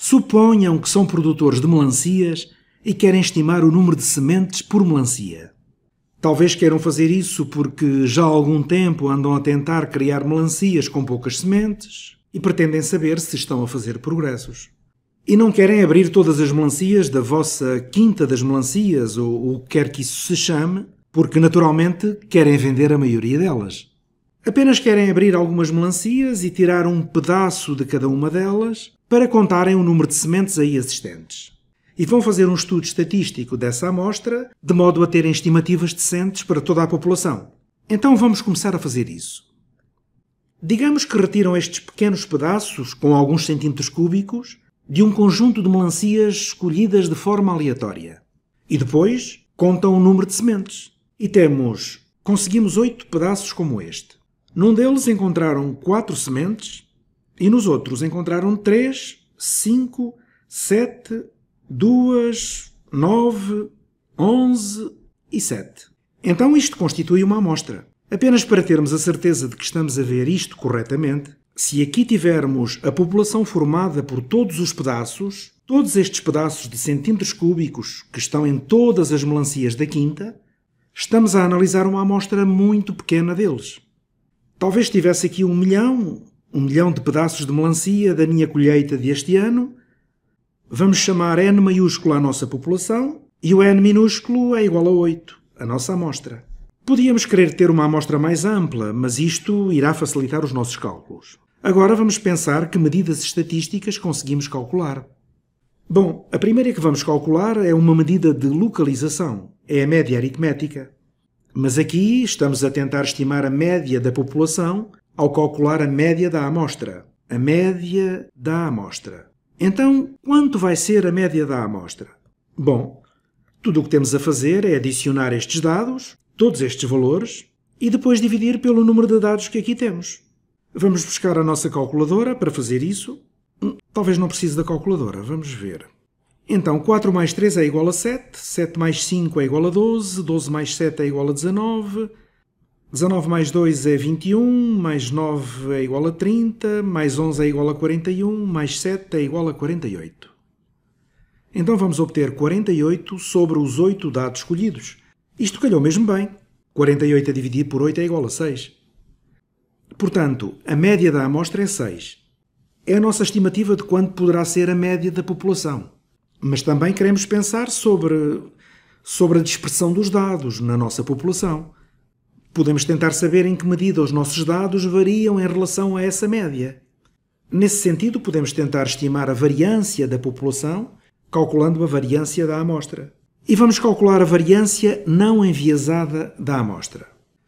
Suponham que são produtores de melancias e querem estimar o número de sementes por melancia. Talvez queiram fazer isso porque já há algum tempo andam a tentar criar melancias com poucas sementes e pretendem saber se estão a fazer progressos. E não querem abrir todas as melancias da vossa quinta das melancias ou o que quer que isso se chame, porque naturalmente querem vender a maioria delas. Apenas querem abrir algumas melancias e tirar um pedaço de cada uma delas para contarem o número de sementes aí existentes. E vão fazer um estudo estatístico dessa amostra, de modo a terem estimativas decentes para toda a população. Então vamos começar a fazer isso. Digamos que retiram estes pequenos pedaços, com alguns centímetros cúbicos, de um conjunto de melancias escolhidas de forma aleatória. E depois contam o número de sementes. E temos. Conseguimos oito pedaços como este. Num deles encontraram quatro sementes e nos outros encontraram três, cinco, sete, duas, nove, onze e sete. Então isto constitui uma amostra. Apenas para termos a certeza de que estamos a ver isto corretamente, se aqui tivermos a população formada por todos os pedaços, todos estes pedaços de centímetros cúbicos que estão em todas as melancias da quinta, estamos a analisar uma amostra muito pequena deles. Talvez tivesse aqui um milhão, um milhão de pedaços de melancia da minha colheita deste ano. Vamos chamar N maiúsculo à nossa população e o N minúsculo é igual a 8, a nossa amostra. Podíamos querer ter uma amostra mais ampla, mas isto irá facilitar os nossos cálculos. Agora vamos pensar que medidas estatísticas conseguimos calcular. Bom, a primeira que vamos calcular é uma medida de localização, é a média aritmética. Mas aqui estamos a tentar estimar a média da população ao calcular a média da amostra. A média da amostra. Então, quanto vai ser a média da amostra? Bom, tudo o que temos a fazer é adicionar estes dados, todos estes valores, e depois dividir pelo número de dados que aqui temos. Vamos buscar a nossa calculadora para fazer isso. Hum, talvez não precise da calculadora, vamos ver. Então, 4 mais 3 é igual a 7, 7 mais 5 é igual a 12, 12 mais 7 é igual a 19, 19 mais 2 é 21, mais 9 é igual a 30, mais 11 é igual a 41, mais 7 é igual a 48. Então vamos obter 48 sobre os 8 dados escolhidos. Isto calhou mesmo bem. 48 a dividir por 8 é igual a 6. Portanto, a média da amostra é 6. É a nossa estimativa de quanto poderá ser a média da população. Mas também queremos pensar sobre, sobre a dispersão dos dados na nossa população. Podemos tentar saber em que medida os nossos dados variam em relação a essa média. Nesse sentido, podemos tentar estimar a variância da população, calculando a variância da amostra. E vamos calcular a variância não enviesada da amostra.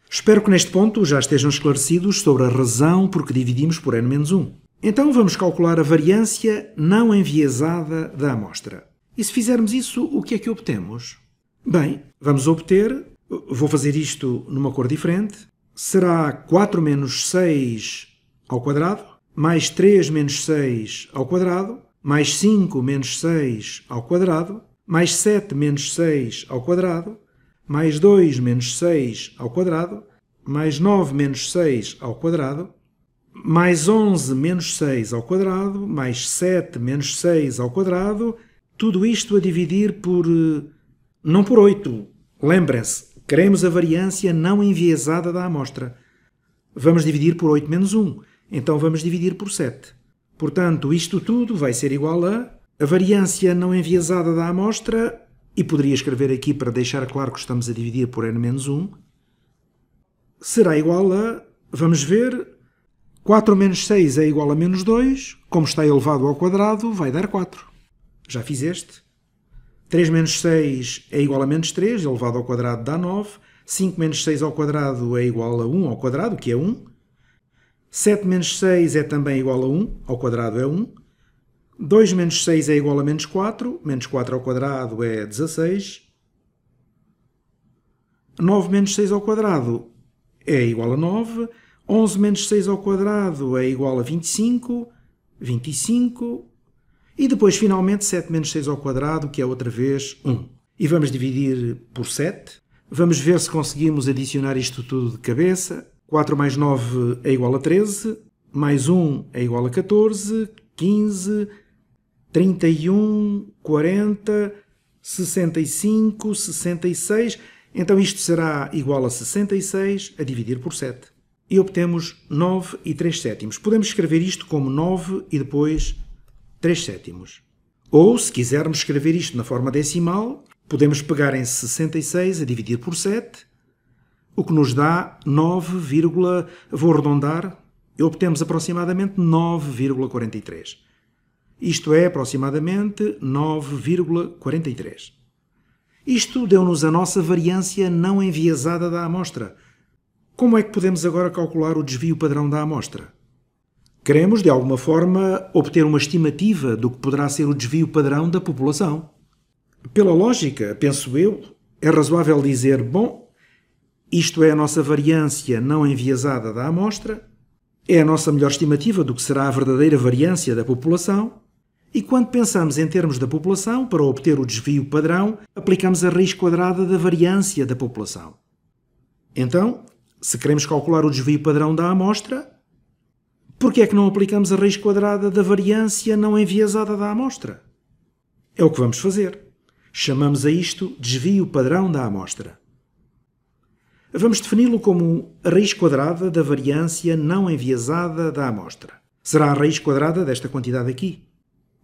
Espero que neste ponto já estejam esclarecidos sobre a razão por que dividimos por n-1. Então vamos calcular a variância não enviesada da amostra. E se fizermos isso, o que é que obtemos? Bem, vamos obter, vou fazer isto numa cor diferente, será 4 menos 6 ao quadrado, mais 3 menos 6 ao quadrado, mais 5 menos 6 ao quadrado, mais 7 menos 6 ao quadrado, mais 2 menos 6 ao quadrado, mais 9 menos 6 ao quadrado, mais 11 menos 6 ao quadrado, mais 7 menos 6 ao quadrado, tudo isto a dividir por. Eh, não por 8. Lembrem-se, queremos a variância não enviesada da amostra. Vamos dividir por 8 menos 1, então vamos dividir por 7. Portanto, isto tudo vai ser igual a. a variância não enviesada da amostra, e poderia escrever aqui para deixar claro que estamos a dividir por n menos 1, será igual a. vamos ver 4 menos 6 é igual a menos 2. Como está elevado ao quadrado, vai dar 4. Já fiz este. 3 menos 6 é igual a menos 3, elevado ao quadrado dá 9. 5 menos 6 ao quadrado é igual a 1 ao quadrado, que é 1. 7 menos 6 é também igual a 1, ao quadrado é 1. 2 menos 6 é igual a menos 4, menos 4 ao quadrado é 16. 9 menos 6 ao quadrado é igual a 9. 11 menos 6 ao quadrado é igual a 25, 25, e depois, finalmente, 7 menos 6 ao quadrado, que é outra vez 1. E vamos dividir por 7. Vamos ver se conseguimos adicionar isto tudo de cabeça. 4 mais 9 é igual a 13, mais 1 é igual a 14, 15, 31, 40, 65, 66. Então isto será igual a 66 a dividir por 7 e obtemos 9 e 3 sétimos. Podemos escrever isto como 9 e depois 3 sétimos. Ou, se quisermos escrever isto na forma decimal, podemos pegar em 66 a dividir por 7, o que nos dá 9, vou arredondar, e obtemos aproximadamente 9,43. Isto é aproximadamente 9,43. Isto deu-nos a nossa variância não enviesada da amostra, como é que podemos agora calcular o desvio padrão da amostra? Queremos, de alguma forma, obter uma estimativa do que poderá ser o desvio padrão da população. Pela lógica, penso eu, é razoável dizer: bom, isto é a nossa variância não enviesada da amostra, é a nossa melhor estimativa do que será a verdadeira variância da população, e quando pensamos em termos da população, para obter o desvio padrão, aplicamos a raiz quadrada da variância da população. Então, se queremos calcular o desvio padrão da amostra, porque é que não aplicamos a raiz quadrada da variância não enviesada da amostra? É o que vamos fazer. Chamamos a isto desvio padrão da amostra. Vamos defini-lo como a raiz quadrada da variância não enviesada da amostra. Será a raiz quadrada desta quantidade aqui.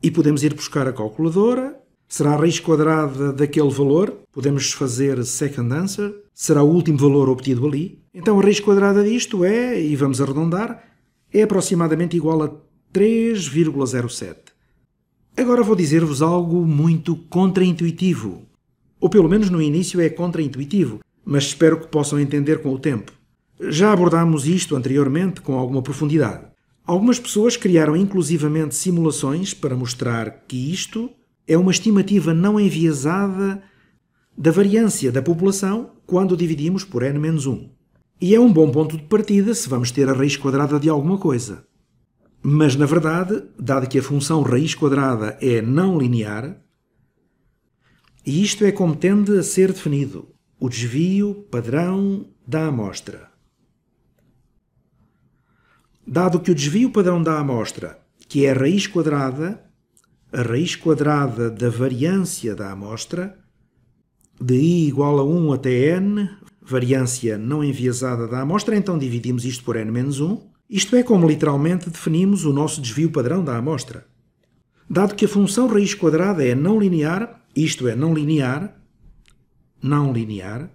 E podemos ir buscar a calculadora. Será a raiz quadrada daquele valor. Podemos fazer second answer será o último valor obtido ali. Então a raiz quadrada disto é, e vamos arredondar, é aproximadamente igual a 3,07. Agora vou dizer-vos algo muito contraintuitivo. Ou pelo menos no início é contraintuitivo, mas espero que possam entender com o tempo. Já abordámos isto anteriormente com alguma profundidade. Algumas pessoas criaram inclusivamente simulações para mostrar que isto é uma estimativa não enviesada da variância da população quando dividimos por n-1. E é um bom ponto de partida se vamos ter a raiz quadrada de alguma coisa. Mas, na verdade, dado que a função raiz quadrada é não linear, e isto é como tende a ser definido, o desvio padrão da amostra. Dado que o desvio padrão da amostra, que é a raiz quadrada, a raiz quadrada da variância da amostra, de i igual a 1 até n, variância não enviesada da amostra, então dividimos isto por n menos 1. Isto é como literalmente definimos o nosso desvio padrão da amostra. Dado que a função raiz quadrada é não linear, isto é, não linear, não linear,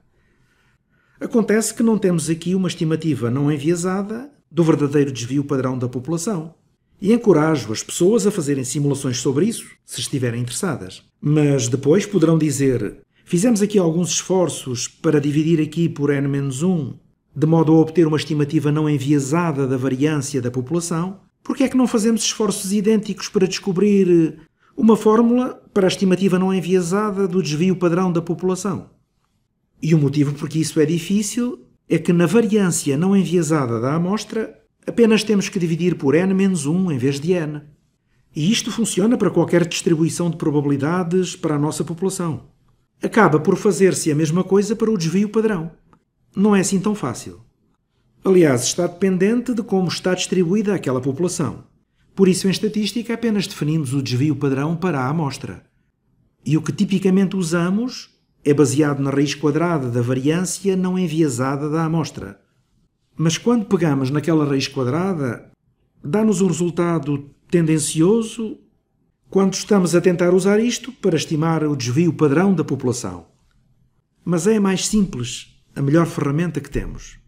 acontece que não temos aqui uma estimativa não enviesada do verdadeiro desvio padrão da população. E encorajo as pessoas a fazerem simulações sobre isso, se estiverem interessadas. Mas depois poderão dizer Fizemos aqui alguns esforços para dividir aqui por n-1, de modo a obter uma estimativa não enviesada da variância da população. Por que é que não fazemos esforços idênticos para descobrir uma fórmula para a estimativa não enviesada do desvio padrão da população? E o motivo por que isso é difícil é que na variância não enviesada da amostra apenas temos que dividir por n-1 em vez de n. E isto funciona para qualquer distribuição de probabilidades para a nossa população acaba por fazer-se a mesma coisa para o desvio padrão. Não é assim tão fácil. Aliás, está dependente de como está distribuída aquela população. Por isso, em estatística, apenas definimos o desvio padrão para a amostra. E o que tipicamente usamos é baseado na raiz quadrada da variância não enviesada da amostra. Mas quando pegamos naquela raiz quadrada, dá-nos um resultado tendencioso quando estamos a tentar usar isto para estimar o desvio padrão da população. Mas é a mais simples, a melhor ferramenta que temos.